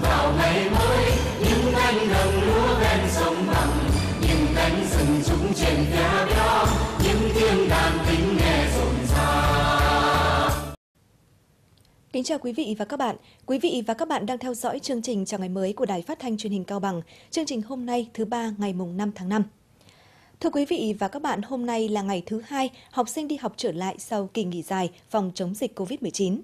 vào ngày mới những cánh đồng lúa ven sông bằng những cánh rừng trúng trên phía đó những tiếng đàn tính nghe rộn rã Kính chào quý vị và các bạn. Quý vị và các bạn đang theo dõi chương trình chào ngày mới của Đài Phát thanh Truyền hình Cao Bằng. Chương trình hôm nay thứ ba ngày mùng 5 tháng 5. Thưa quý vị và các bạn, hôm nay là ngày thứ hai học sinh đi học trở lại sau kỳ nghỉ dài phòng chống dịch COVID-19.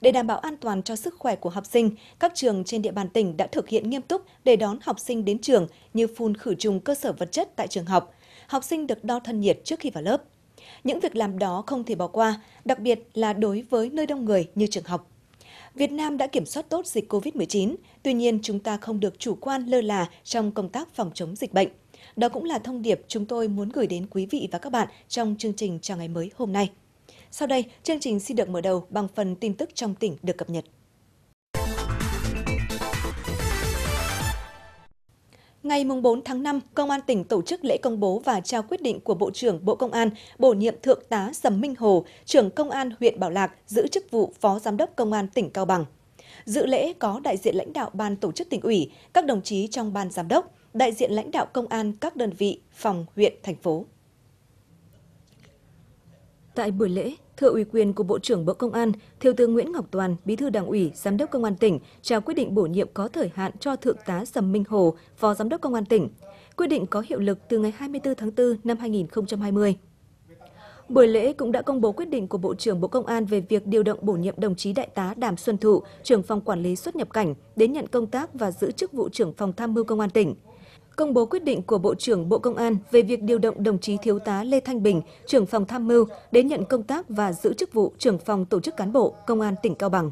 Để đảm bảo an toàn cho sức khỏe của học sinh, các trường trên địa bàn tỉnh đã thực hiện nghiêm túc để đón học sinh đến trường như phun khử trùng cơ sở vật chất tại trường học. Học sinh được đo thân nhiệt trước khi vào lớp. Những việc làm đó không thể bỏ qua, đặc biệt là đối với nơi đông người như trường học. Việt Nam đã kiểm soát tốt dịch COVID-19, tuy nhiên chúng ta không được chủ quan lơ là trong công tác phòng chống dịch bệnh. Đó cũng là thông điệp chúng tôi muốn gửi đến quý vị và các bạn trong chương trình chào ngày mới hôm nay. Sau đây, chương trình xin được mở đầu bằng phần tin tức trong tỉnh được cập nhật. Ngày 4 tháng 5, Công an tỉnh tổ chức lễ công bố và trao quyết định của Bộ trưởng Bộ Công an bổ nhiệm Thượng tá Sầm Minh Hồ, trưởng Công an huyện Bảo Lạc, giữ chức vụ Phó Giám đốc Công an tỉnh Cao Bằng. Dự lễ có đại diện lãnh đạo ban tổ chức tỉnh ủy, các đồng chí trong ban giám đốc, đại diện lãnh đạo công an các đơn vị, phòng, huyện, thành phố. Tại buổi lễ, thưa ủy quyền của Bộ trưởng Bộ Công an, Thiếu tướng Nguyễn Ngọc Toàn, Bí thư Đảng ủy, Giám đốc Công an tỉnh trao quyết định bổ nhiệm có thời hạn cho Thượng tá Sầm Minh Hồ, Phó Giám đốc Công an tỉnh. Quyết định có hiệu lực từ ngày 24 tháng 4 năm 2020. Buổi lễ cũng đã công bố quyết định của Bộ trưởng Bộ Công an về việc điều động bổ nhiệm đồng chí Đại tá Đàm Xuân Thụ, trưởng phòng quản lý xuất nhập cảnh, đến nhận công tác và giữ chức vụ trưởng phòng tham mưu Công an tỉnh công bố quyết định của Bộ trưởng Bộ Công an về việc điều động đồng chí Thiếu tá Lê Thanh Bình, trưởng phòng tham mưu, đến nhận công tác và giữ chức vụ trưởng phòng tổ chức cán bộ Công an tỉnh Cao Bằng.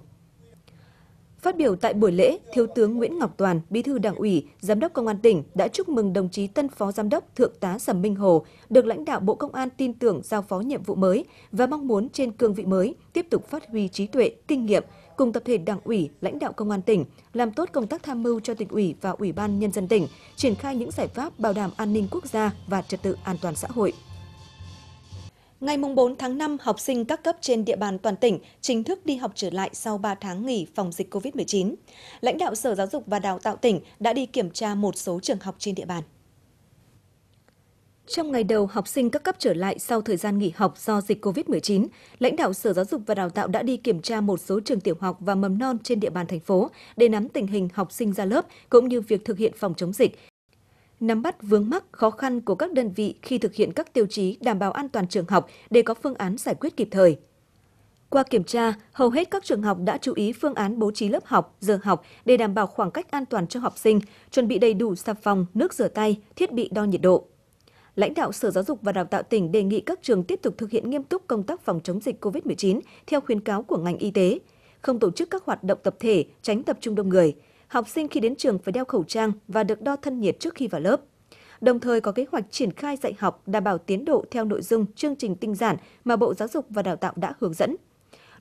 Phát biểu tại buổi lễ, Thiếu tướng Nguyễn Ngọc Toàn, Bí thư Đảng ủy, Giám đốc Công an tỉnh đã chúc mừng đồng chí tân Phó Giám đốc Thượng tá Sầm Minh Hồ được lãnh đạo Bộ Công an tin tưởng giao phó nhiệm vụ mới và mong muốn trên cương vị mới tiếp tục phát huy trí tuệ, kinh nghiệm, cùng tập thể Đảng ủy, lãnh đạo Công an tỉnh làm tốt công tác tham mưu cho tỉnh ủy và Ủy ban nhân dân tỉnh triển khai những giải pháp bảo đảm an ninh quốc gia và trật tự an toàn xã hội. Ngày 4 tháng 5, học sinh các cấp trên địa bàn toàn tỉnh chính thức đi học trở lại sau 3 tháng nghỉ phòng dịch COVID-19. Lãnh đạo Sở Giáo dục và Đào tạo tỉnh đã đi kiểm tra một số trường học trên địa bàn. Trong ngày đầu học sinh các cấp trở lại sau thời gian nghỉ học do dịch COVID-19, lãnh đạo Sở Giáo dục và Đào tạo đã đi kiểm tra một số trường tiểu học và mầm non trên địa bàn thành phố để nắm tình hình học sinh ra lớp cũng như việc thực hiện phòng chống dịch, nắm bắt vướng mắc khó khăn của các đơn vị khi thực hiện các tiêu chí đảm bảo an toàn trường học để có phương án giải quyết kịp thời. Qua kiểm tra, hầu hết các trường học đã chú ý phương án bố trí lớp học, giờ học để đảm bảo khoảng cách an toàn cho học sinh, chuẩn bị đầy đủ xà phòng, nước rửa tay, thiết bị đo nhiệt độ lãnh đạo Sở Giáo dục và Đào tạo tỉnh đề nghị các trường tiếp tục thực hiện nghiêm túc công tác phòng chống dịch COVID-19 theo khuyến cáo của ngành y tế, không tổ chức các hoạt động tập thể, tránh tập trung đông người. Học sinh khi đến trường phải đeo khẩu trang và được đo thân nhiệt trước khi vào lớp. Đồng thời có kế hoạch triển khai dạy học đảm bảo tiến độ theo nội dung chương trình tinh giản mà Bộ Giáo dục và Đào tạo đã hướng dẫn.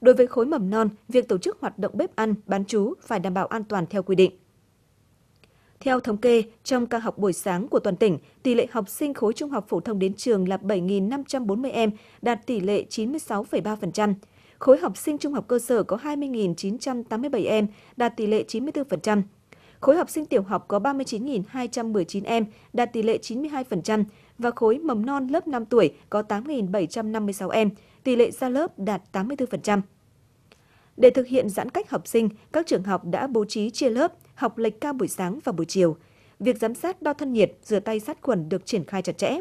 Đối với khối mầm non, việc tổ chức hoạt động bếp ăn, bán chú phải đảm bảo an toàn theo quy định. Theo thống kê, trong ca học buổi sáng của toàn tỉnh, tỷ lệ học sinh khối trung học phổ thông đến trường là 7.540 em, đạt tỷ lệ 96,3%. Khối học sinh trung học cơ sở có 20.987 em, đạt tỷ lệ 94%. Khối học sinh tiểu học có 39.219 em, đạt tỷ lệ 92% và khối mầm non lớp 5 tuổi có 8.756 em, tỷ lệ ra lớp đạt 84%. Để thực hiện giãn cách học sinh, các trường học đã bố trí chia lớp – học lệch ca buổi sáng và buổi chiều. Việc giám sát đo thân nhiệt, rửa tay sát khuẩn được triển khai chặt chẽ.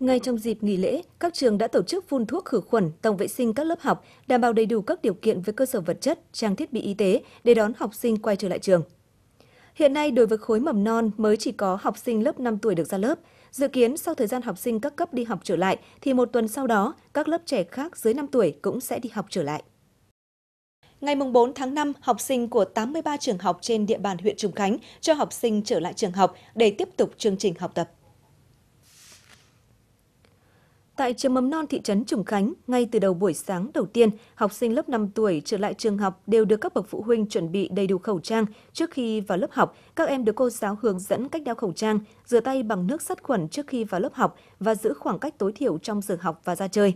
Ngay trong dịp nghỉ lễ, các trường đã tổ chức phun thuốc khử khuẩn, tổng vệ sinh các lớp học, đảm bảo đầy đủ các điều kiện với cơ sở vật chất, trang thiết bị y tế để đón học sinh quay trở lại trường. Hiện nay đối với khối mầm non mới chỉ có học sinh lớp 5 tuổi được ra lớp. Dự kiến sau thời gian học sinh các cấp đi học trở lại thì một tuần sau đó các lớp trẻ khác dưới 5 tuổi cũng sẽ đi học trở lại. Ngày 4 tháng 5, học sinh của 83 trường học trên địa bàn huyện Trùng Khánh cho học sinh trở lại trường học để tiếp tục chương trình học tập. Tại trường mầm non thị trấn Trùng Khánh, ngay từ đầu buổi sáng đầu tiên, học sinh lớp 5 tuổi trở lại trường học đều được các bậc phụ huynh chuẩn bị đầy đủ khẩu trang. Trước khi vào lớp học, các em được cô giáo hướng dẫn cách đeo khẩu trang, rửa tay bằng nước sát khuẩn trước khi vào lớp học và giữ khoảng cách tối thiểu trong giờ học và ra chơi.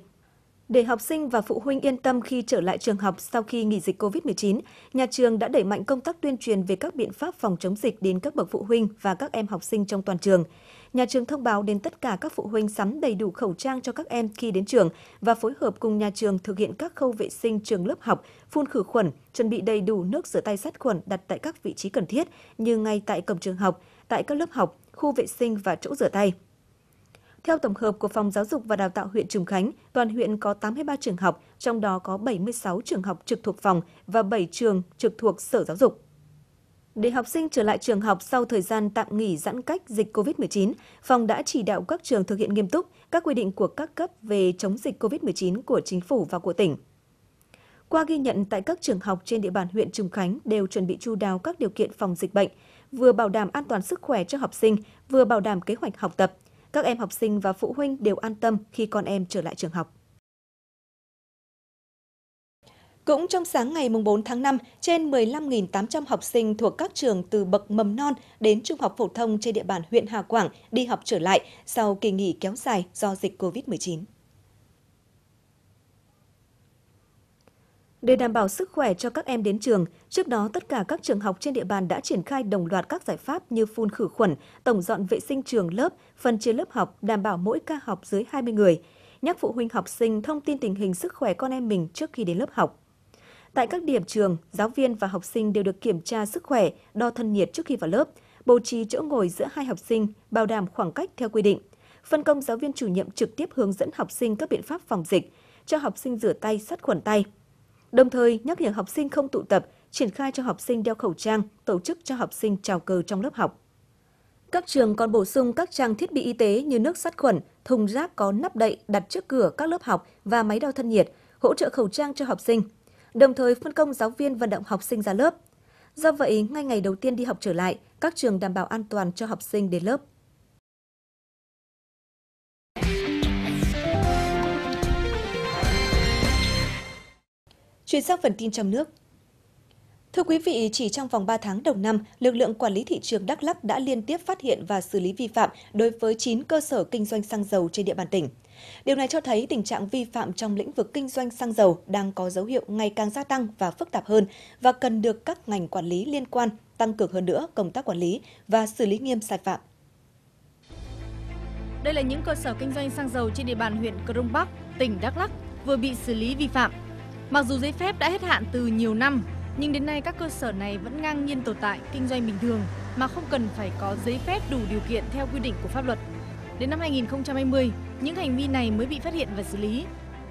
Để học sinh và phụ huynh yên tâm khi trở lại trường học sau khi nghỉ dịch COVID-19, nhà trường đã đẩy mạnh công tác tuyên truyền về các biện pháp phòng chống dịch đến các bậc phụ huynh và các em học sinh trong toàn trường. Nhà trường thông báo đến tất cả các phụ huynh sắm đầy đủ khẩu trang cho các em khi đến trường và phối hợp cùng nhà trường thực hiện các khâu vệ sinh trường lớp học, phun khử khuẩn, chuẩn bị đầy đủ nước rửa tay sát khuẩn đặt tại các vị trí cần thiết như ngay tại cổng trường học, tại các lớp học, khu vệ sinh và chỗ rửa tay. Theo tổng hợp của Phòng Giáo dục và Đào tạo huyện Trùng Khánh, toàn huyện có 83 trường học, trong đó có 76 trường học trực thuộc phòng và 7 trường trực thuộc Sở Giáo dục. Để học sinh trở lại trường học sau thời gian tạm nghỉ giãn cách dịch COVID-19, phòng đã chỉ đạo các trường thực hiện nghiêm túc các quy định của các cấp về chống dịch COVID-19 của chính phủ và của tỉnh. Qua ghi nhận tại các trường học trên địa bàn huyện Trùng Khánh đều chuẩn bị chu đáo các điều kiện phòng dịch bệnh, vừa bảo đảm an toàn sức khỏe cho học sinh, vừa bảo đảm kế hoạch học tập, các em học sinh và phụ huynh đều an tâm khi con em trở lại trường học. Cũng trong sáng ngày 4 tháng 5, trên 15.800 học sinh thuộc các trường từ bậc mầm non đến trung học phổ thông trên địa bàn huyện Hà Quảng đi học trở lại sau kỳ nghỉ kéo dài do dịch COVID-19. Để đảm bảo sức khỏe cho các em đến trường, trước đó tất cả các trường học trên địa bàn đã triển khai đồng loạt các giải pháp như phun khử khuẩn, tổng dọn vệ sinh trường lớp, phân chia lớp học, đảm bảo mỗi ca học dưới 20 người, nhắc phụ huynh học sinh thông tin tình hình sức khỏe con em mình trước khi đến lớp học. Tại các điểm trường, giáo viên và học sinh đều được kiểm tra sức khỏe, đo thân nhiệt trước khi vào lớp, bố trí chỗ ngồi giữa hai học sinh, bảo đảm khoảng cách theo quy định. Phân công giáo viên chủ nhiệm trực tiếp hướng dẫn học sinh các biện pháp phòng dịch, cho học sinh rửa tay sát khuẩn tay – đồng thời nhắc nhở học sinh không tụ tập, triển khai cho học sinh đeo khẩu trang, tổ chức cho học sinh chào cờ trong lớp học. Các trường còn bổ sung các trang thiết bị y tế như nước sát khuẩn, thùng rác có nắp đậy đặt trước cửa các lớp học và máy đo thân nhiệt, hỗ trợ khẩu trang cho học sinh, đồng thời phân công giáo viên vận động học sinh ra lớp. Do vậy, ngay ngày đầu tiên đi học trở lại, các trường đảm bảo an toàn cho học sinh đến lớp. Chuyển sang phần tin trong nước. Thưa quý vị, chỉ trong vòng 3 tháng đầu năm, lực lượng quản lý thị trường Đắk Lắk đã liên tiếp phát hiện và xử lý vi phạm đối với 9 cơ sở kinh doanh xăng dầu trên địa bàn tỉnh. Điều này cho thấy tình trạng vi phạm trong lĩnh vực kinh doanh xăng dầu đang có dấu hiệu ngày càng gia tăng và phức tạp hơn và cần được các ngành quản lý liên quan tăng cường hơn nữa công tác quản lý và xử lý nghiêm sai phạm. Đây là những cơ sở kinh doanh xăng dầu trên địa bàn huyện Crong Bắc, tỉnh Đắk Lắk vừa bị xử lý vi phạm Mặc dù giấy phép đã hết hạn từ nhiều năm, nhưng đến nay các cơ sở này vẫn ngang nhiên tồn tại kinh doanh bình thường mà không cần phải có giấy phép đủ điều kiện theo quy định của pháp luật. Đến năm 2020, những hành vi này mới bị phát hiện và xử lý.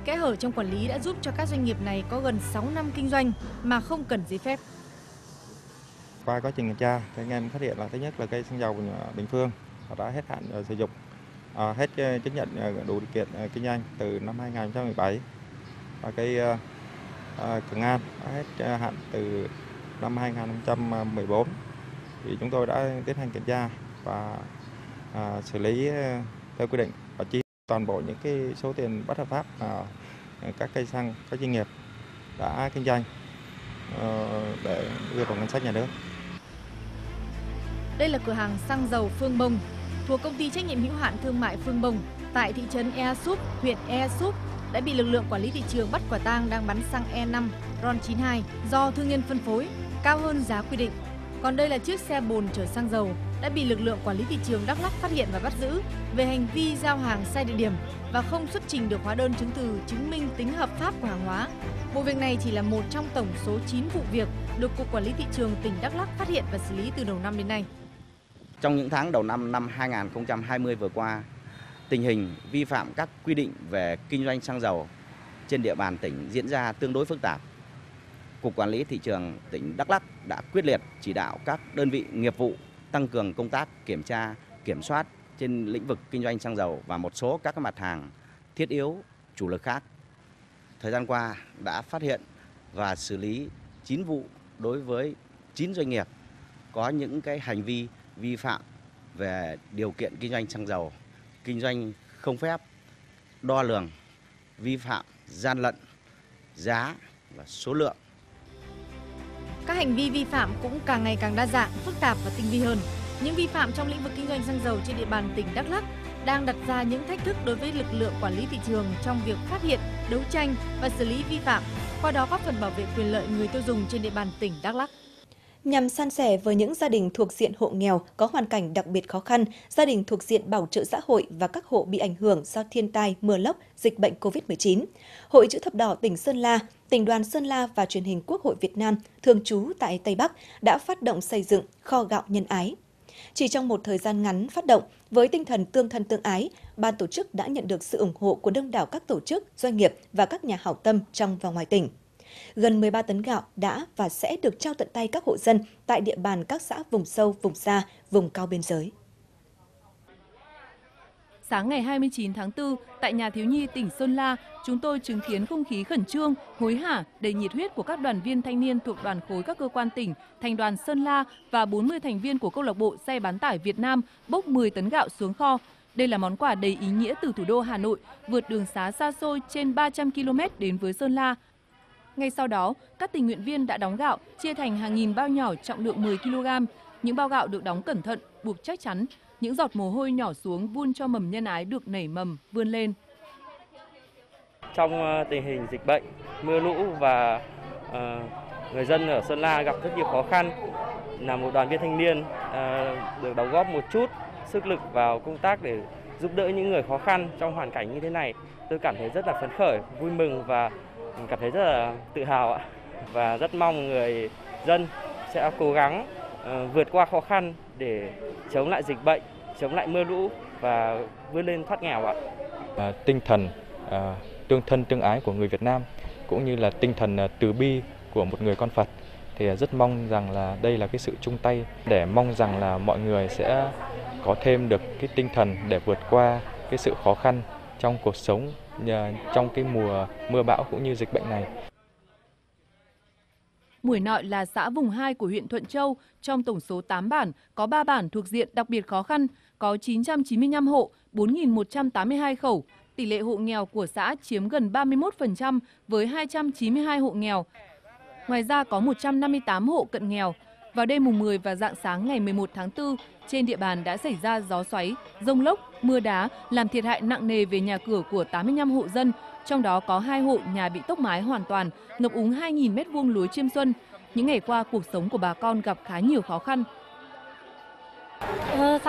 Kẽ hở trong quản lý đã giúp cho các doanh nghiệp này có gần 6 năm kinh doanh mà không cần giấy phép. Qua quá trình kiểm tra, thì anh em phát hiện là thứ nhất là cây xăng dầu Bình Phương đã hết hạn ờ, sử dụng, à, hết ờ, chứng nhận ờ, đủ điều kiện kinh doanh từ năm 2017 và cây À, Cường An hết à, hạn từ năm 2014 thì chúng tôi đã tiến hành kiểm tra và à, xử lý theo quy định và chi toàn bộ những cái số tiền bất hợp pháp mà các cây xăng các doanh nghiệp đã kinh doanh ờ, để đưa vào ngân sách nhà nước. Đây là cửa hàng xăng dầu Phương Bông thuộc công ty trách nhiệm hữu hạn thương mại Phương Bông tại thị trấn Ea Súp, huyện Ea Súp, đã bị lực lượng quản lý thị trường bắt quả tang đang bắn xăng E5 RON92 do thương nhân phân phối cao hơn giá quy định. Còn đây là chiếc xe bồn chở xăng dầu đã bị lực lượng quản lý thị trường Đắk Lắk phát hiện và bắt giữ về hành vi giao hàng sai địa điểm và không xuất trình được hóa đơn chứng từ chứng minh tính hợp pháp của hàng hóa. Vụ việc này chỉ là một trong tổng số 9 vụ việc được Cục Quản lý Thị trường tỉnh Đắk Lắk phát hiện và xử lý từ đầu năm đến nay. Trong những tháng đầu năm năm 2020 vừa qua, tình hình vi phạm các quy định về kinh doanh xăng dầu trên địa bàn tỉnh diễn ra tương đối phức tạp. Cục Quản lý Thị trường tỉnh Đắk Lắk đã quyết liệt chỉ đạo các đơn vị nghiệp vụ tăng cường công tác kiểm tra, kiểm soát trên lĩnh vực kinh doanh xăng dầu và một số các mặt hàng thiết yếu chủ lực khác. Thời gian qua đã phát hiện và xử lý 9 vụ đối với 9 doanh nghiệp có những cái hành vi vi phạm về điều kiện kinh doanh xăng dầu kinh doanh không phép, đo lường, vi phạm, gian lận, giá và số lượng. Các hành vi vi phạm cũng càng ngày càng đa dạng, phức tạp và tinh vi hơn. Những vi phạm trong lĩnh vực kinh doanh xăng dầu trên địa bàn tỉnh Đắk Lắk đang đặt ra những thách thức đối với lực lượng quản lý thị trường trong việc phát hiện, đấu tranh và xử lý vi phạm, qua đó góp phần bảo vệ quyền lợi người tiêu dùng trên địa bàn tỉnh Đắk Lắk nhằm san sẻ với những gia đình thuộc diện hộ nghèo có hoàn cảnh đặc biệt khó khăn, gia đình thuộc diện bảo trợ xã hội và các hộ bị ảnh hưởng do thiên tai, mưa lốc, dịch bệnh COVID-19. Hội Chữ Thập Đỏ tỉnh Sơn La, tỉnh đoàn Sơn La và truyền hình Quốc hội Việt Nam thường trú tại Tây Bắc đã phát động xây dựng kho gạo nhân ái. Chỉ trong một thời gian ngắn phát động, với tinh thần tương thân tương ái, ban tổ chức đã nhận được sự ủng hộ của đông đảo các tổ chức, doanh nghiệp và các nhà hảo tâm trong và ngoài tỉnh. Gần 13 tấn gạo đã và sẽ được trao tận tay các hộ dân tại địa bàn các xã vùng sâu, vùng xa, vùng cao biên giới. Sáng ngày 29 tháng 4, tại nhà thiếu nhi tỉnh Sơn La, chúng tôi chứng kiến không khí khẩn trương, hối hả, đầy nhiệt huyết của các đoàn viên thanh niên thuộc đoàn khối các cơ quan tỉnh, thành đoàn Sơn La và 40 thành viên của câu lạc bộ xe bán tải Việt Nam bốc 10 tấn gạo xuống kho. Đây là món quà đầy ý nghĩa từ thủ đô Hà Nội, vượt đường xá xa xôi trên 300 km đến với Sơn La ngay sau đó, các tình nguyện viên đã đóng gạo, chia thành hàng nghìn bao nhỏ trọng lượng 10 kg. Những bao gạo được đóng cẩn thận, buộc chắc chắn. Những giọt mồ hôi nhỏ xuống vun cho mầm nhân ái được nảy mầm, vươn lên. Trong ờ, tình hình dịch bệnh, mưa lũ và uh, người dân ở Sơn La gặp rất nhiều khó khăn, là một đoàn viên thanh niên uh, được đóng góp một chút sức lực vào công tác để giúp đỡ những người khó khăn trong hoàn cảnh như thế này. Tôi cảm thấy rất là phấn khởi, vui mừng và mình cảm thấy rất là tự hào ạ và rất mong người dân sẽ cố gắng ờ, vượt qua khó khăn để chống lại dịch bệnh, chống lại mưa lũ và vươn lên thoát nghèo ạ. À, tinh thần à, tương thân tương ái của người Việt Nam cũng như là tinh thần à, từ bi của một người con Phật thì rất mong rằng là đây là cái sự chung tay để mong rằng là mọi người sẽ có thêm được cái tinh thần để vượt qua cái sự khó khăn trong cuộc sống trong cái mùa mưa bão cũng như dịch bệnh này. Mũi Nội là xã vùng 2 của huyện Thuận Châu, trong tổng số 8 bản, có 3 bản thuộc diện đặc biệt khó khăn, có 995 hộ, 4.182 khẩu. Tỷ lệ hộ nghèo của xã chiếm gần 31% với 292 hộ nghèo. Ngoài ra có 158 hộ cận nghèo, vào đêm mùng 10 và dạng sáng ngày 11 tháng 4, trên địa bàn đã xảy ra gió xoáy, rông lốc, mưa đá làm thiệt hại nặng nề về nhà cửa của 85 hộ dân, trong đó có hai hộ nhà bị tốc mái hoàn toàn, ngập úng 2.000 mét vuông lúa chiêm xuân. Những ngày qua, cuộc sống của bà con gặp khá nhiều khó khăn. Ờ,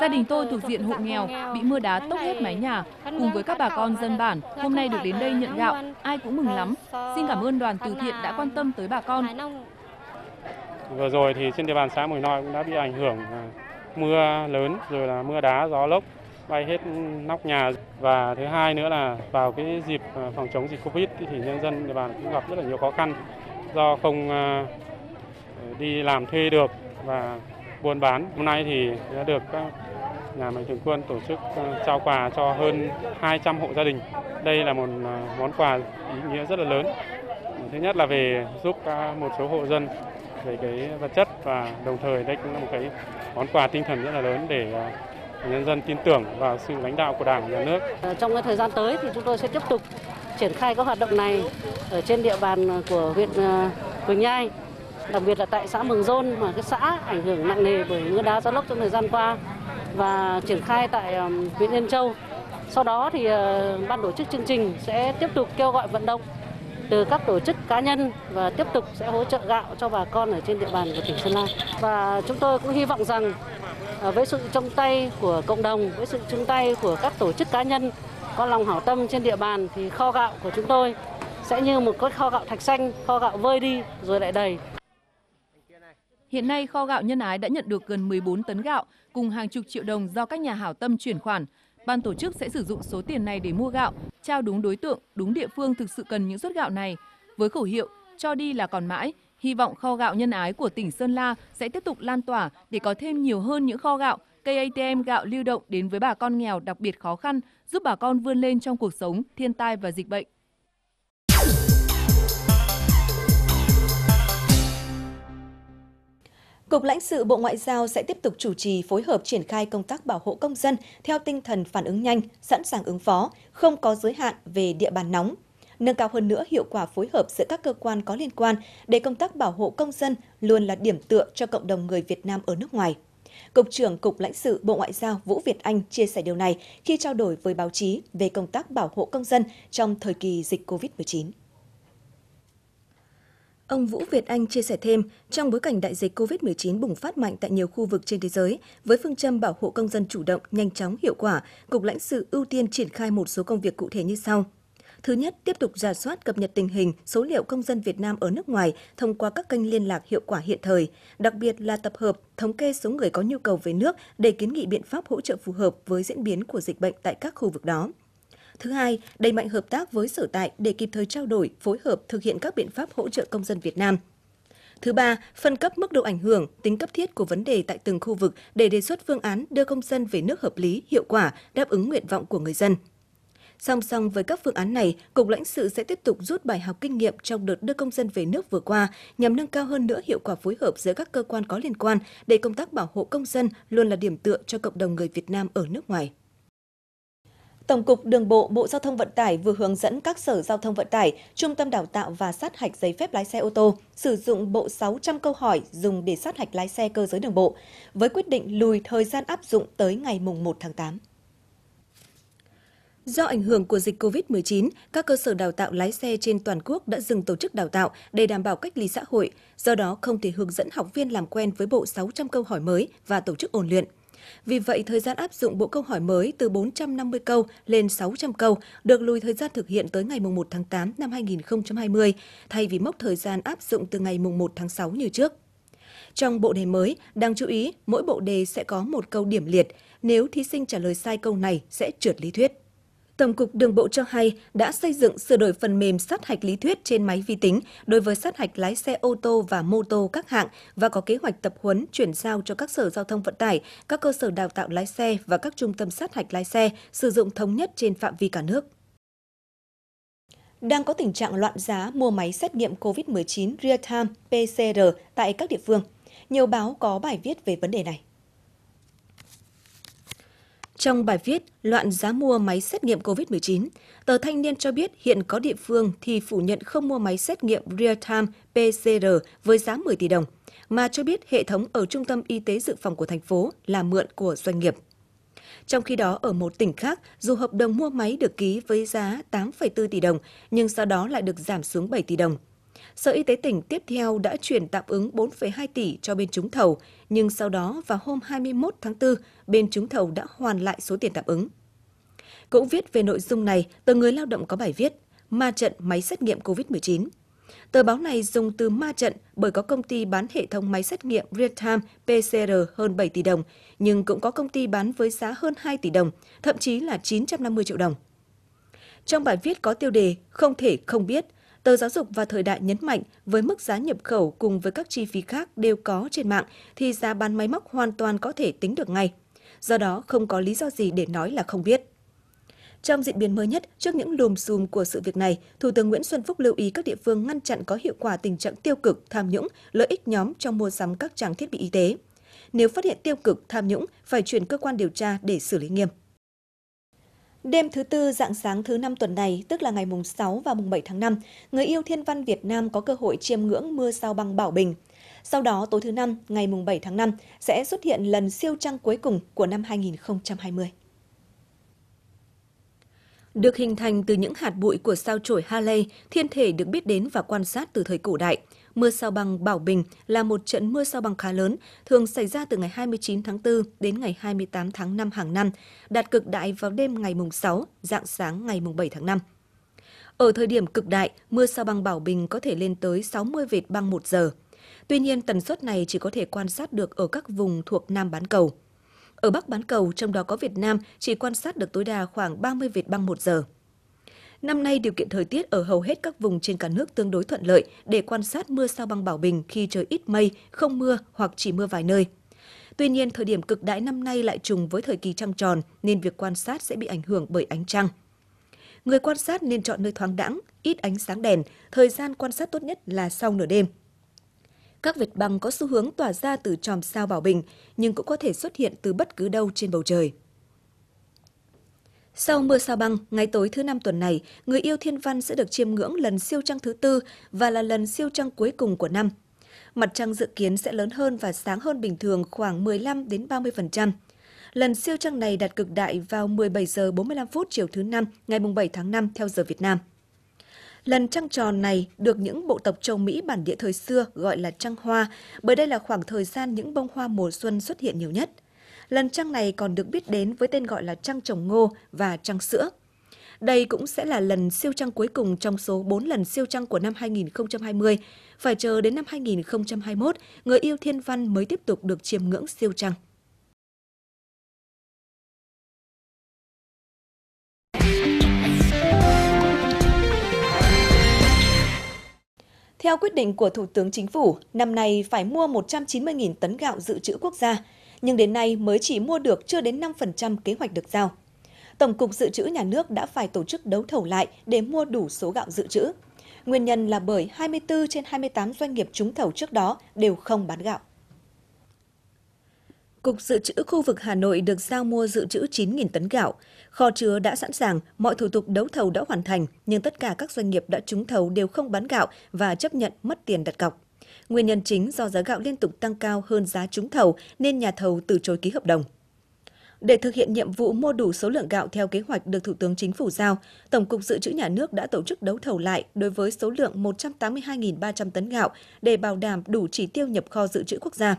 Gia đình tôi thuộc diện hộ nghèo, bị mưa đá tốc hết mái nhà. Cùng với các bà con dân bản, hôm nay được đến đây nhận gạo, ai cũng mừng lắm. Ờ, Xin cảm ơn đoàn từ thiện đã quan tâm tới bà con. Vừa rồi thì trên địa bàn xã Mùi Noi cũng đã bị ảnh hưởng à, mưa lớn rồi là mưa đá, gió lốc bay hết nóc nhà và thứ hai nữa là vào cái dịp à, phòng chống dịch Covid thì nhân dân địa bàn cũng gặp rất là nhiều khó khăn do không à, đi làm thuê được và buôn bán. Hôm nay thì đã được các nhà mạnh thường quân tổ chức trao quà cho hơn 200 hộ gia đình. Đây là một món quà ý nghĩa rất là lớn. Thứ nhất là về giúp một số hộ dân về cái vật chất và đồng thời đây cũng là một cái món quà tinh thần rất là lớn để à, nhân dân tin tưởng vào sự lãnh đạo của Đảng, Nhà nước. À, trong cái thời gian tới thì chúng tôi sẽ tiếp tục triển khai các hoạt động này ở trên địa bàn của huyện à, Quỳnh Nhai, đặc biệt là tại xã Mường Dôn mà cái xã ảnh hưởng nặng nề bởi mưa đá gió lốc trong thời gian qua và triển khai tại huyện Yên Châu. Sau đó thì ban tổ chức chương trình sẽ tiếp tục kêu gọi vận động từ các tổ chức cá nhân và tiếp tục sẽ hỗ trợ gạo cho bà con ở trên địa bàn của tỉnh Sơn La. Và chúng tôi cũng hy vọng rằng à, với sự chung tay của cộng đồng, với sự chung tay của các tổ chức cá nhân có lòng hảo tâm trên địa bàn thì kho gạo của chúng tôi sẽ như một cái kho gạo thạch xanh, kho gạo vơi đi rồi lại đầy. Hiện nay kho gạo nhân ái đã nhận được gần 14 tấn gạo cùng hàng chục triệu đồng do các nhà hảo tâm chuyển khoản ban tổ chức sẽ sử dụng số tiền này để mua gạo, trao đúng đối tượng, đúng địa phương thực sự cần những suất gạo này. Với khẩu hiệu cho đi là còn mãi, hy vọng kho gạo nhân ái của tỉnh Sơn La sẽ tiếp tục lan tỏa để có thêm nhiều hơn những kho gạo, cây ATM gạo lưu động đến với bà con nghèo đặc biệt khó khăn, giúp bà con vươn lên trong cuộc sống, thiên tai và dịch bệnh. Cục lãnh sự Bộ Ngoại giao sẽ tiếp tục chủ trì phối hợp triển khai công tác bảo hộ công dân theo tinh thần phản ứng nhanh, sẵn sàng ứng phó, không có giới hạn về địa bàn nóng, nâng cao hơn nữa hiệu quả phối hợp giữa các cơ quan có liên quan để công tác bảo hộ công dân luôn là điểm tựa cho cộng đồng người Việt Nam ở nước ngoài. Cục trưởng Cục lãnh sự Bộ Ngoại giao Vũ Việt Anh chia sẻ điều này khi trao đổi với báo chí về công tác bảo hộ công dân trong thời kỳ dịch COVID-19. Ông Vũ Việt Anh chia sẻ thêm, trong bối cảnh đại dịch COVID-19 bùng phát mạnh tại nhiều khu vực trên thế giới, với phương châm bảo hộ công dân chủ động, nhanh chóng, hiệu quả, Cục lãnh sự ưu tiên triển khai một số công việc cụ thể như sau. Thứ nhất, tiếp tục giả soát cập nhật tình hình, số liệu công dân Việt Nam ở nước ngoài thông qua các kênh liên lạc hiệu quả hiện thời, đặc biệt là tập hợp, thống kê số người có nhu cầu về nước để kiến nghị biện pháp hỗ trợ phù hợp với diễn biến của dịch bệnh tại các khu vực đó. Thứ hai, đẩy mạnh hợp tác với sở tại để kịp thời trao đổi, phối hợp thực hiện các biện pháp hỗ trợ công dân Việt Nam. Thứ ba, phân cấp mức độ ảnh hưởng, tính cấp thiết của vấn đề tại từng khu vực để đề xuất phương án đưa công dân về nước hợp lý, hiệu quả, đáp ứng nguyện vọng của người dân. Song song với các phương án này, Cục lãnh sự sẽ tiếp tục rút bài học kinh nghiệm trong đợt đưa công dân về nước vừa qua nhằm nâng cao hơn nữa hiệu quả phối hợp giữa các cơ quan có liên quan để công tác bảo hộ công dân luôn là điểm tựa cho cộng đồng người Việt Nam ở nước ngoài. Tổng cục Đường bộ Bộ Giao thông Vận tải vừa hướng dẫn các sở giao thông vận tải, trung tâm đào tạo và sát hạch giấy phép lái xe ô tô sử dụng bộ 600 câu hỏi dùng để sát hạch lái xe cơ giới đường bộ, với quyết định lùi thời gian áp dụng tới ngày 1 tháng 8. Do ảnh hưởng của dịch COVID-19, các cơ sở đào tạo lái xe trên toàn quốc đã dừng tổ chức đào tạo để đảm bảo cách ly xã hội, do đó không thể hướng dẫn học viên làm quen với bộ 600 câu hỏi mới và tổ chức ôn luyện. Vì vậy, thời gian áp dụng bộ câu hỏi mới từ 450 câu lên 600 câu được lùi thời gian thực hiện tới ngày 1 tháng 8 năm 2020, thay vì mốc thời gian áp dụng từ ngày 1 tháng 6 như trước. Trong bộ đề mới, đáng chú ý, mỗi bộ đề sẽ có một câu điểm liệt. Nếu thí sinh trả lời sai câu này sẽ trượt lý thuyết. Tổng cục Đường bộ cho hay đã xây dựng sửa đổi phần mềm sát hạch lý thuyết trên máy vi tính đối với sát hạch lái xe ô tô và mô tô các hạng và có kế hoạch tập huấn chuyển giao cho các sở giao thông vận tải, các cơ sở đào tạo lái xe và các trung tâm sát hạch lái xe sử dụng thống nhất trên phạm vi cả nước đang có tình trạng loạn giá mua máy xét nghiệm COVID-19 real-time PCR tại các địa phương. Nhiều báo có bài viết về vấn đề này. Trong bài viết Loạn giá mua máy xét nghiệm COVID-19, tờ Thanh niên cho biết hiện có địa phương thì phủ nhận không mua máy xét nghiệm real-time PCR với giá 10 tỷ đồng, mà cho biết hệ thống ở Trung tâm Y tế Dự phòng của thành phố là mượn của doanh nghiệp. Trong khi đó, ở một tỉnh khác, dù hợp đồng mua máy được ký với giá 8,4 tỷ đồng, nhưng sau đó lại được giảm xuống 7 tỷ đồng – Sở Y tế tỉnh tiếp theo đã chuyển tạm ứng 4,2 tỷ cho bên trúng thầu, nhưng sau đó vào hôm 21 tháng 4, bên trúng thầu đã hoàn lại số tiền tạm ứng. Cũng viết về nội dung này, tờ Người Lao động có bài viết Ma trận máy xét nghiệm COVID-19. Tờ báo này dùng từ ma trận bởi có công ty bán hệ thống máy xét nghiệm real-time PCR hơn 7 tỷ đồng, nhưng cũng có công ty bán với giá hơn 2 tỷ đồng, thậm chí là 950 triệu đồng. Trong bài viết có tiêu đề Không thể không biết – Tờ Giáo dục và Thời đại nhấn mạnh với mức giá nhập khẩu cùng với các chi phí khác đều có trên mạng thì giá bán máy móc hoàn toàn có thể tính được ngay. Do đó, không có lý do gì để nói là không biết. Trong diễn biến mới nhất, trước những lùm xùm của sự việc này, Thủ tướng Nguyễn Xuân Phúc lưu ý các địa phương ngăn chặn có hiệu quả tình trạng tiêu cực, tham nhũng, lợi ích nhóm trong mua sắm các trang thiết bị y tế. Nếu phát hiện tiêu cực, tham nhũng, phải chuyển cơ quan điều tra để xử lý nghiêm. Đêm thứ tư dạng sáng thứ năm tuần này, tức là ngày mùng 6 và mùng 7 tháng 5, người yêu thiên văn Việt Nam có cơ hội chiêm ngưỡng mưa sao băng Bảo Bình. Sau đó tối thứ năm, ngày mùng 7 tháng 5 sẽ xuất hiện lần siêu trăng cuối cùng của năm 2020. Được hình thành từ những hạt bụi của sao chổi Halley, thiên thể được biết đến và quan sát từ thời cổ đại – mưa sao băng Bảo Bình là một trận mưa sao băng khá lớn, thường xảy ra từ ngày 29 tháng 4 đến ngày 28 tháng 5 hàng năm, đạt cực đại vào đêm ngày mùng 6, dạng sáng ngày mùng 7 tháng 5. Ở thời điểm cực đại, mưa sao băng Bảo Bình có thể lên tới 60 vệt băng một giờ. Tuy nhiên, tần suất này chỉ có thể quan sát được ở các vùng thuộc Nam bán cầu. Ở Bắc bán cầu, trong đó có Việt Nam, chỉ quan sát được tối đa khoảng 30 vệt băng một giờ. Năm nay điều kiện thời tiết ở hầu hết các vùng trên cả nước tương đối thuận lợi để quan sát mưa sao băng Bảo Bình khi trời ít mây, không mưa hoặc chỉ mưa vài nơi. Tuy nhiên, thời điểm cực đại năm nay lại trùng với thời kỳ trăng tròn nên việc quan sát sẽ bị ảnh hưởng bởi ánh trăng. Người quan sát nên chọn nơi thoáng đãng, ít ánh sáng đèn, thời gian quan sát tốt nhất là sau nửa đêm. Các vệt băng có xu hướng tỏa ra từ tròm sao Bảo Bình, nhưng cũng có thể xuất hiện từ bất cứ đâu trên bầu trời. Sau mưa sao băng, ngày tối thứ năm tuần này, người yêu thiên văn sẽ được chiêm ngưỡng lần siêu trăng thứ tư và là lần siêu trăng cuối cùng của năm. Mặt trăng dự kiến sẽ lớn hơn và sáng hơn bình thường khoảng 15 đến 30%. Lần siêu trăng này đạt cực đại vào 17 giờ 45 phút chiều thứ năm ngày 7 tháng 5 theo giờ Việt Nam. Lần trăng tròn này được những bộ tộc châu Mỹ bản địa thời xưa gọi là trăng hoa, bởi đây là khoảng thời gian những bông hoa mùa xuân xuất hiện nhiều nhất – lần trăng này còn được biết đến với tên gọi là trăng trồng ngô và trăng sữa. Đây cũng sẽ là lần siêu trăng cuối cùng trong số 4 lần siêu trăng của năm 2020. Phải chờ đến năm 2021, người yêu thiên văn mới tiếp tục được chiêm ngưỡng siêu trăng. Theo quyết định của Thủ tướng Chính phủ, năm nay phải mua 190.000 tấn gạo dự trữ quốc gia nhưng đến nay mới chỉ mua được chưa đến 5% kế hoạch được giao. Tổng cục Dự trữ Nhà nước đã phải tổ chức đấu thầu lại để mua đủ số gạo dự trữ. Nguyên nhân là bởi 24 trên 28 doanh nghiệp trúng thầu trước đó đều không bán gạo. Cục Dự trữ khu vực Hà Nội được giao mua dự trữ 9.000 tấn gạo. Kho chứa đã sẵn sàng, mọi thủ tục đấu thầu đã hoàn thành, nhưng tất cả các doanh nghiệp đã trúng thầu đều không bán gạo và chấp nhận mất tiền đặt cọc. Nguyên nhân chính do giá gạo liên tục tăng cao hơn giá trúng thầu nên nhà thầu từ chối ký hợp đồng. Để thực hiện nhiệm vụ mua đủ số lượng gạo theo kế hoạch được Thủ tướng Chính phủ giao, Tổng cục Dự trữ Nhà nước đã tổ chức đấu thầu lại đối với số lượng 182.300 tấn gạo để bảo đảm đủ chỉ tiêu nhập kho dự trữ quốc gia.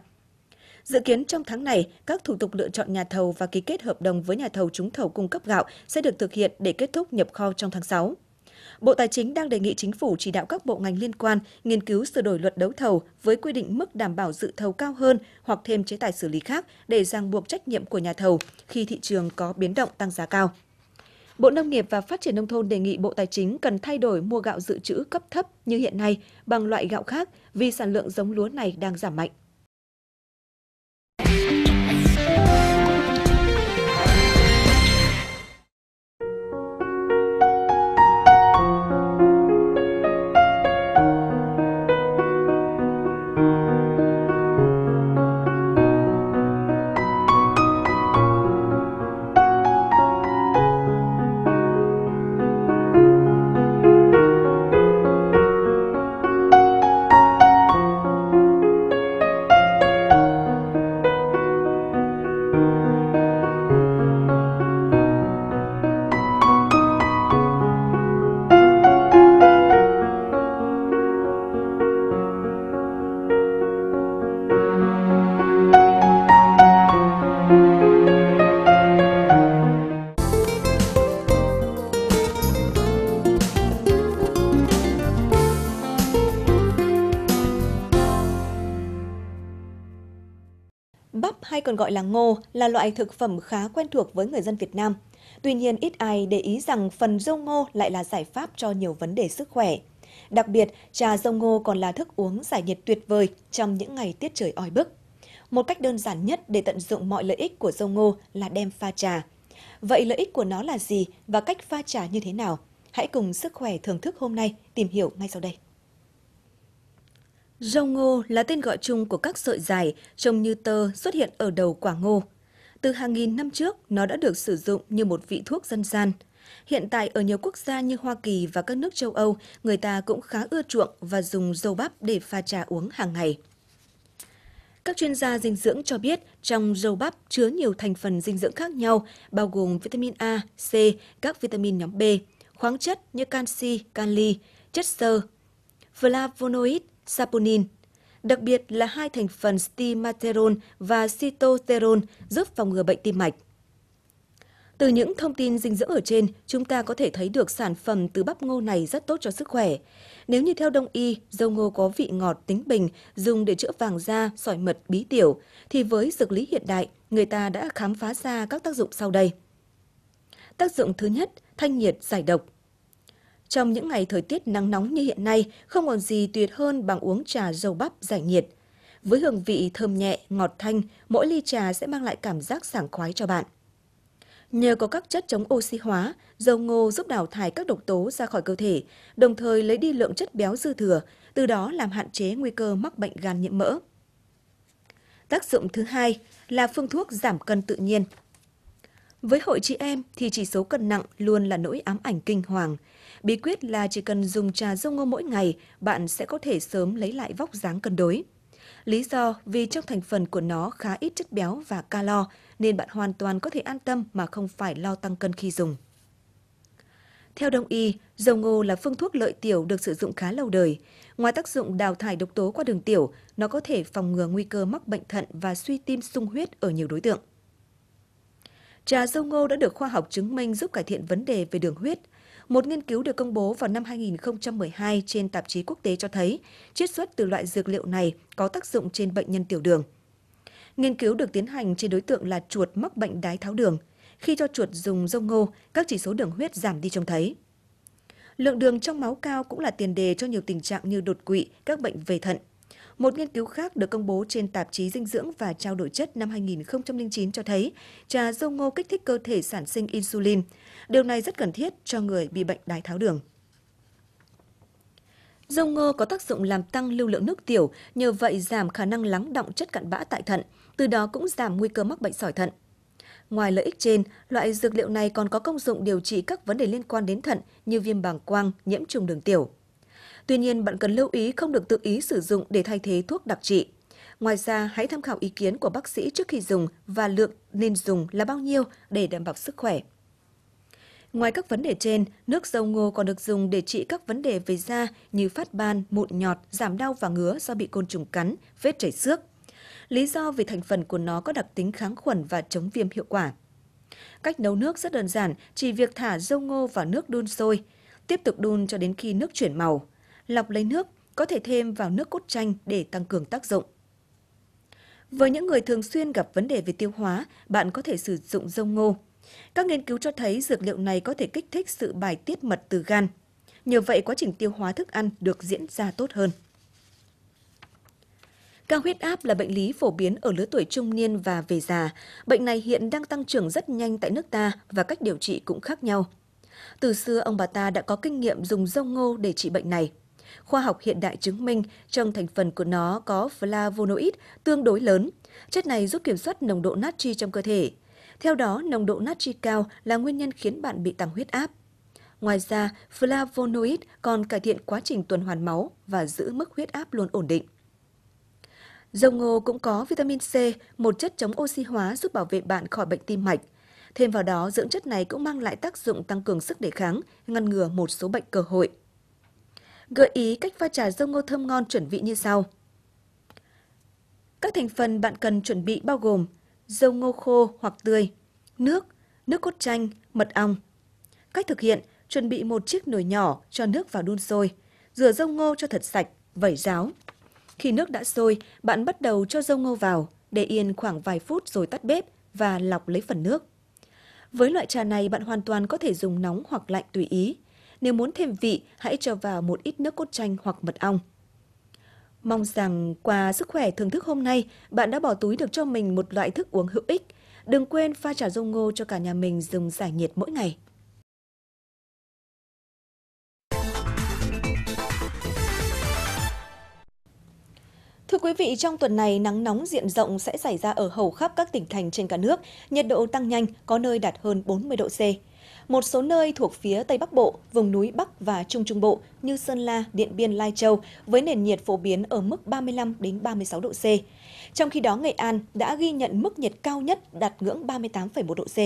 Dự kiến trong tháng này, các thủ tục lựa chọn nhà thầu và ký kết hợp đồng với nhà thầu trúng thầu cung cấp gạo sẽ được thực hiện để kết thúc nhập kho trong tháng 6. Bộ Tài chính đang đề nghị chính phủ chỉ đạo các bộ ngành liên quan nghiên cứu sửa đổi luật đấu thầu với quy định mức đảm bảo dự thầu cao hơn hoặc thêm chế tài xử lý khác để ràng buộc trách nhiệm của nhà thầu khi thị trường có biến động tăng giá cao. Bộ Nông nghiệp và Phát triển Nông thôn đề nghị Bộ Tài chính cần thay đổi mua gạo dự trữ cấp thấp như hiện nay bằng loại gạo khác vì sản lượng giống lúa này đang giảm mạnh. còn gọi là ngô, là loại thực phẩm khá quen thuộc với người dân Việt Nam. Tuy nhiên, ít ai để ý rằng phần dâu ngô lại là giải pháp cho nhiều vấn đề sức khỏe. Đặc biệt, trà dâu ngô còn là thức uống giải nhiệt tuyệt vời trong những ngày tiết trời oi bức. Một cách đơn giản nhất để tận dụng mọi lợi ích của dâu ngô là đem pha trà. Vậy lợi ích của nó là gì và cách pha trà như thế nào? Hãy cùng Sức Khỏe Thưởng Thức hôm nay tìm hiểu ngay sau đây. Rau ngô là tên gọi chung của các sợi dài trông như tơ xuất hiện ở đầu quả ngô. Từ hàng nghìn năm trước, nó đã được sử dụng như một vị thuốc dân gian. Hiện tại ở nhiều quốc gia như Hoa Kỳ và các nước châu Âu, người ta cũng khá ưa chuộng và dùng dâu bắp để pha trà uống hàng ngày. Các chuyên gia dinh dưỡng cho biết trong dâu bắp chứa nhiều thành phần dinh dưỡng khác nhau, bao gồm vitamin A, C, các vitamin nhóm B, khoáng chất như canxi, kali, chất xơ, flavonoid, saponin. Đặc biệt là hai thành phần stimaterol và sitosterol giúp phòng ngừa bệnh tim mạch. Từ những thông tin dinh dưỡng ở trên, chúng ta có thể thấy được sản phẩm từ bắp ngô này rất tốt cho sức khỏe. Nếu như theo đông y, dâu ngô có vị ngọt tính bình, dùng để chữa vàng da, sỏi mật, bí tiểu, thì với dược lý hiện đại, người ta đã khám phá ra các tác dụng sau đây. Tác dụng thứ nhất, thanh nhiệt, giải độc. Trong những ngày thời tiết nắng nóng như hiện nay, không còn gì tuyệt hơn bằng uống trà dầu bắp giải nhiệt. Với hương vị thơm nhẹ, ngọt thanh, mỗi ly trà sẽ mang lại cảm giác sảng khoái cho bạn. Nhờ có các chất chống oxy hóa, dầu ngô giúp đào thải các độc tố ra khỏi cơ thể, đồng thời lấy đi lượng chất béo dư thừa, từ đó làm hạn chế nguy cơ mắc bệnh gan nhiễm mỡ. Tác dụng thứ hai là phương thuốc giảm cân tự nhiên. Với hội chị em thì chỉ số cân nặng luôn là nỗi ám ảnh kinh hoàng – Bí quyết là chỉ cần dùng trà dâu ngô mỗi ngày, bạn sẽ có thể sớm lấy lại vóc dáng cân đối. Lý do vì trong thành phần của nó khá ít chất béo và calo, nên bạn hoàn toàn có thể an tâm mà không phải lo tăng cân khi dùng. Theo đông y, dầu ngô là phương thuốc lợi tiểu được sử dụng khá lâu đời. Ngoài tác dụng đào thải độc tố qua đường tiểu, nó có thể phòng ngừa nguy cơ mắc bệnh thận và suy tim sung huyết ở nhiều đối tượng. Trà dâu ngô đã được khoa học chứng minh giúp cải thiện vấn đề về đường huyết, một nghiên cứu được công bố vào năm 2012 trên tạp chí quốc tế cho thấy chiết xuất từ loại dược liệu này có tác dụng trên bệnh nhân tiểu đường. Nghiên cứu được tiến hành trên đối tượng là chuột mắc bệnh đái tháo đường. Khi cho chuột dùng dâu ngô, các chỉ số đường huyết giảm đi trông thấy. Lượng đường trong máu cao cũng là tiền đề cho nhiều tình trạng như đột quỵ, các bệnh về thận, một nghiên cứu khác được công bố trên tạp chí Dinh dưỡng và trao đổi chất năm 2009 cho thấy trà dâu ngô kích thích cơ thể sản sinh insulin. Điều này rất cần thiết cho người bị bệnh đái tháo đường. Dâu ngô có tác dụng làm tăng lưu lượng nước tiểu, nhờ vậy giảm khả năng lắng động chất cặn bã tại thận, từ đó cũng giảm nguy cơ mắc bệnh sỏi thận. Ngoài lợi ích trên, loại dược liệu này còn có công dụng điều trị các vấn đề liên quan đến thận như viêm bàng quang, nhiễm trùng đường tiểu. Tuy nhiên, bạn cần lưu ý không được tự ý sử dụng để thay thế thuốc đặc trị. Ngoài ra, hãy tham khảo ý kiến của bác sĩ trước khi dùng và lượng nên dùng là bao nhiêu để đảm bảo sức khỏe. Ngoài các vấn đề trên, nước dâu ngô còn được dùng để trị các vấn đề về da như phát ban, mụn nhọt, giảm đau và ngứa do bị côn trùng cắn, vết chảy xước. Lý do vì thành phần của nó có đặc tính kháng khuẩn và chống viêm hiệu quả. Cách nấu nước rất đơn giản, chỉ việc thả dâu ngô vào nước đun sôi, tiếp tục đun cho đến khi nước chuyển màu lọc lấy nước, có thể thêm vào nước cốt chanh để tăng cường tác dụng. Với những người thường xuyên gặp vấn đề về tiêu hóa, bạn có thể sử dụng rông ngô. Các nghiên cứu cho thấy dược liệu này có thể kích thích sự bài tiết mật từ gan. Nhờ vậy quá trình tiêu hóa thức ăn được diễn ra tốt hơn. Cao huyết áp là bệnh lý phổ biến ở lứa tuổi trung niên và về già. Bệnh này hiện đang tăng trưởng rất nhanh tại nước ta và cách điều trị cũng khác nhau. Từ xưa ông bà ta đã có kinh nghiệm dùng rong ngô để trị bệnh này khoa học hiện đại chứng minh trong thành phần của nó có flavonoid tương đối lớn. Chất này giúp kiểm soát nồng độ natri trong cơ thể. Theo đó, nồng độ natri cao là nguyên nhân khiến bạn bị tăng huyết áp. Ngoài ra, flavonoid còn cải thiện quá trình tuần hoàn máu và giữ mức huyết áp luôn ổn định. Dầu ngô cũng có vitamin C, một chất chống oxy hóa giúp bảo vệ bạn khỏi bệnh tim mạch. Thêm vào đó, dưỡng chất này cũng mang lại tác dụng tăng cường sức đề kháng, ngăn ngừa một số bệnh cơ hội gợi ý cách pha trà dâu ngô thơm ngon chuẩn bị như sau. Các thành phần bạn cần chuẩn bị bao gồm dâu ngô khô hoặc tươi, nước, nước cốt chanh, mật ong. Cách thực hiện, chuẩn bị một chiếc nồi nhỏ cho nước vào đun sôi, rửa dâu ngô cho thật sạch, vẩy ráo. Khi nước đã sôi, bạn bắt đầu cho dâu ngô vào, để yên khoảng vài phút rồi tắt bếp và lọc lấy phần nước. Với loại trà này bạn hoàn toàn có thể dùng nóng hoặc lạnh tùy ý. Nếu muốn thêm vị, hãy cho vào một ít nước cốt chanh hoặc mật ong. Mong rằng qua sức khỏe thưởng thức hôm nay, bạn đã bỏ túi được cho mình một loại thức uống hữu ích. Đừng quên pha trà dâu ngô cho cả nhà mình dùng giải nhiệt mỗi ngày. Thưa quý vị, trong tuần này nắng nóng diện rộng sẽ xảy ra ở hầu khắp các tỉnh thành trên cả nước, nhiệt độ tăng nhanh, có nơi đạt hơn 40 độ C một số nơi thuộc phía Tây Bắc Bộ, vùng núi Bắc và Trung Trung Bộ như Sơn La, Điện Biên, Lai Châu với nền nhiệt phổ biến ở mức 35 đến 36 độ C. Trong khi đó, Nghệ An đã ghi nhận mức nhiệt cao nhất đạt ngưỡng 38,1 độ C.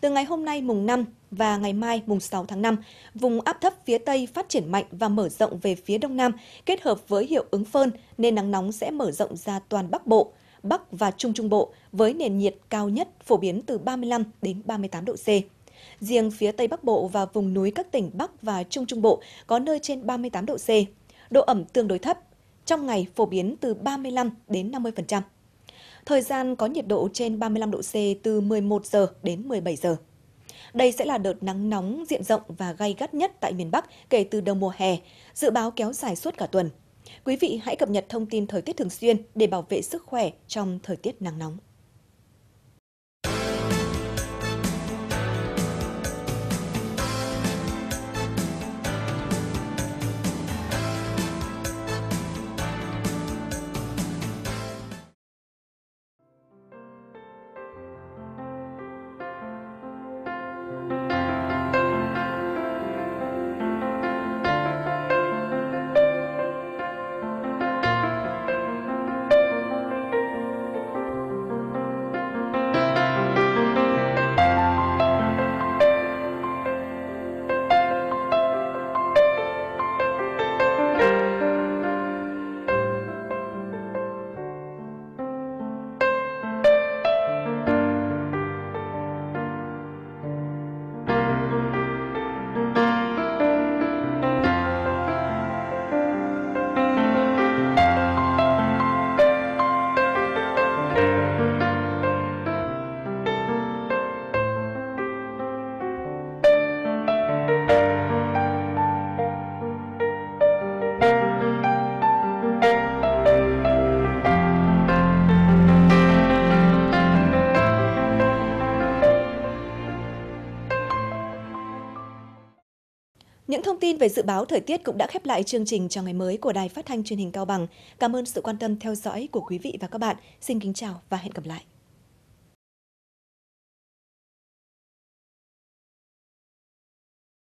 Từ ngày hôm nay mùng 5 và ngày mai mùng 6 tháng 5, vùng áp thấp phía Tây phát triển mạnh và mở rộng về phía Đông Nam kết hợp với hiệu ứng phơn nên nắng nóng sẽ mở rộng ra toàn Bắc Bộ, Bắc và Trung Trung Bộ với nền nhiệt cao nhất phổ biến từ 35 đến 38 độ C riêng phía Tây Bắc Bộ và vùng núi các tỉnh Bắc và Trung Trung Bộ có nơi trên 38 độ C, độ ẩm tương đối thấp, trong ngày phổ biến từ 35 đến 50%. Thời gian có nhiệt độ trên 35 độ C từ 11 giờ đến 17 giờ. Đây sẽ là đợt nắng nóng diện rộng và gay gắt nhất tại miền Bắc kể từ đầu mùa hè, dự báo kéo dài suốt cả tuần. Quý vị hãy cập nhật thông tin thời tiết thường xuyên để bảo vệ sức khỏe trong thời tiết nắng nóng. tin về dự báo thời tiết cũng đã khép lại chương trình chào ngày mới của Đài Phát thanh Truyền hình Cao Bằng. Cảm ơn sự quan tâm theo dõi của quý vị và các bạn. Xin kính chào và hẹn gặp lại.